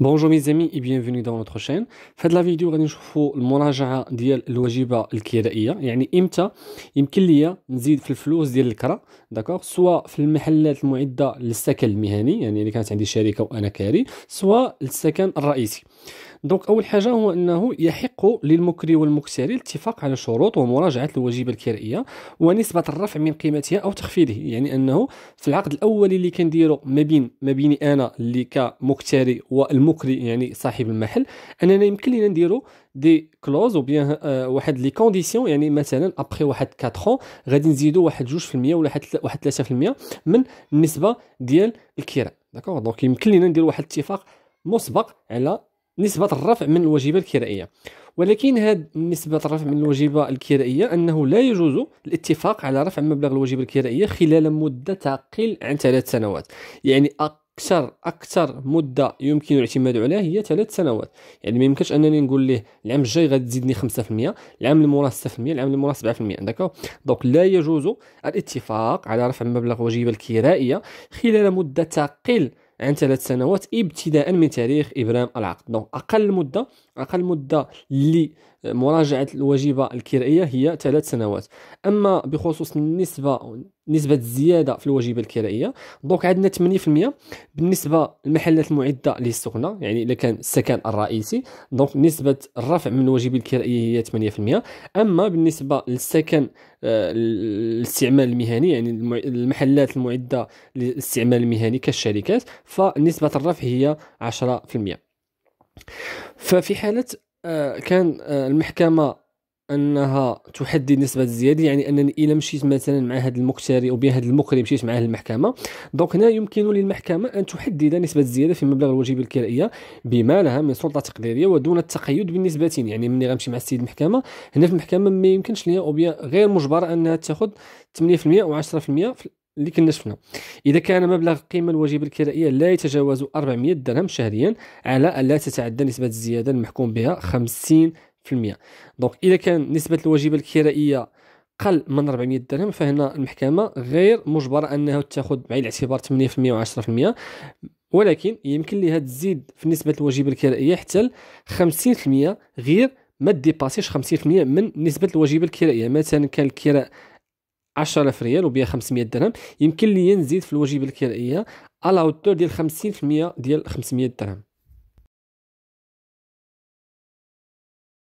بونجور ميزامي اي بيانفوني دون نوتر شين في هاد لا فيديو غادي نشوفوا المراجعه ديال الواجبة الكدائية يعني امتى يمكن ليا نزيد في الفلوس ديال الكرا داكوغ سوا في المحلات المعده للسكن المهني يعني اللي كانت عندي شركه وانا كاري سوا للسكن الرئيسي دونك اول حاجه هو انه يحق للمكري والمكتري الاتفاق على شروط ومراجعه الوجبه الكرائيه ونسبه الرفع من قيمتها او تخفيضه يعني انه في العقد الاولي اللي كنديرو ما بين ما بيني انا اللي كمكتري والمكري يعني صاحب المحل اننا يمكن لينا نديرو دي كلوز او بيان واحد لي كونديسيون يعني مثلا ابخي واحد 4 غادي نزيدو واحد 2% ولا واحد 3% من النسبه ديال الكراء داكوغ دونك يمكن لينا ندير واحد الاتفاق مسبق على نسبة الرفع من الوجبة الكرائية ولكن هذه نسبة الرفع من الوجبة الكرائية أنه لا يجوز الاتفاق على رفع مبلغ الوجبة الكرائية خلال مدة تقل عن ثلاث سنوات يعني أقل اكثر اكثر مده يمكن الاعتماد عليها هي ثلاث سنوات يعني ما يمكنش انني نقول ليه العام الجاي غتزيدني 5% العام اللي موراه 6% العام اللي موراه 7% داكو دونك لا يجوز الاتفاق على رفع مبلغ وجيبه الكرائيه خلال مده تقل عن ثلاث سنوات ابتداء من تاريخ ابرام العقد دونك اقل مده اقل مده لمراجعه الواجبه الكرائيه هي ثلاث سنوات اما بخصوص النسبه نسبة الزيادة في الواجبه الكرائية دونك عندنا 8% بالنسبة للمحلات المعدة للسكنة يعني إذا كان السكن الرئيسي دونك نسبة الرفع من الواجبه الكرائية هي 8% أما بالنسبة للسكن الاستعمال آه، المهني يعني المحلات المعدة للاستعمال المهني كالشركات فنسبة الرفع هي 10% ففي حاله آه، كان آه، المحكمه انها تحدد نسبه الزياده يعني انني الا مشيت مثلا مع هذا المكتري او بهذا المقري مشيت معاه للمحكمه دونك هنا يمكن للمحكمه ان تحدد نسبه الزياده في مبلغ الواجب الكرائيه بما لها من سلطه تقديريه ودون التقيد بالنسبتين يعني ملي غنمشي مع السيد المحكمه هنا في المحكمه ما يمكنش ليها او غير مجبره انها تاخذ 8% و10% في اللي كنا شفنا اذا كان مبلغ القيمه الواجبه الكرائيه لا يتجاوز 400 درهم شهريا على الا تتعدى نسبه الزياده المحكوم بها 50% دونك اذا كان نسبه الواجبه الكرائيه قل من 400 درهم فهنا المحكمه غير مجبره انها تاخذ بعين الاعتبار 8% و10% ولكن يمكن لها تزيد في نسبه الواجبه الكرائيه حتى 50% غير ما ديباسيش 50% من نسبه الواجبه الكرائيه مثلا كان الكراء 10000 ريال وبها 500 درهم يمكن لي نزيد في الوجبه الكرائيه على هوتور ديال 50% ديال 500 درهم